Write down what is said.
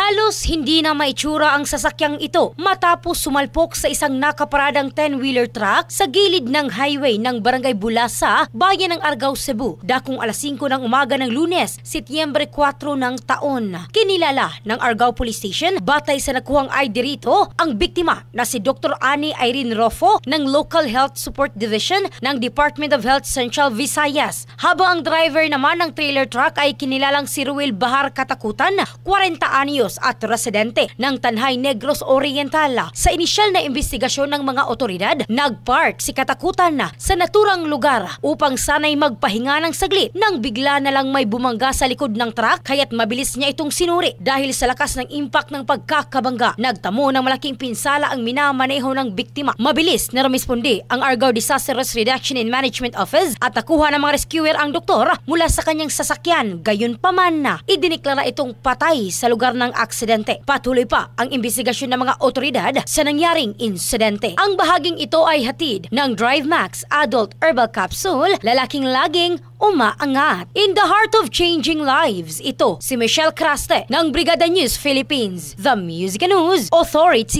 Halos hindi na maitsura ang sasakyang ito matapos sumalpok sa isang nakaparadang 10-wheeler truck sa gilid ng highway ng Barangay Bulasa, Bayan ng Argao, Cebu. Dakong alas 5 ng umaga ng lunes, Setyembre 4 ng taon. Kinilala ng Argao Police Station batay sa nakuhang ID rito ang biktima na si Dr. Annie Irene Rofo ng Local Health Support Division ng Department of Health Central Visayas. Habang ang driver naman ng trailer truck ay kinilalang si Ruel Bahar Katakutan, 40 anyos negros at residente ng Tanhay Negros Oriental. Sa inisyal na investigasyon ng mga otoridad, nagpark si Katakutan na sa naturang lugar upang sanay magpahinga ng saglit nang bigla na lang may bumangga sa likod ng truck kaya't mabilis niya itong sinuri dahil sa lakas ng impact ng pagkakabangga. Nagtamo ng malaking pinsala ang minamaneho ng biktima. Mabilis na rumispondi ang Argao Disaster Risk Reduction and Management Office at nakuha ng mga rescuer ang doktor mula sa kanyang sasakyan. Gayon pa man na, idiniklara itong patay sa lugar ng ng aksidente. Patuloy pa ang imbestigasyon ng mga otoridad sa nangyaring insidente. Ang bahaging ito ay hatid ng DriveMax Adult Herbal Capsule, lalaking laging umaangat. In the heart of changing lives, ito si Michelle Craste ng Brigada News Philippines, The Music News Authority.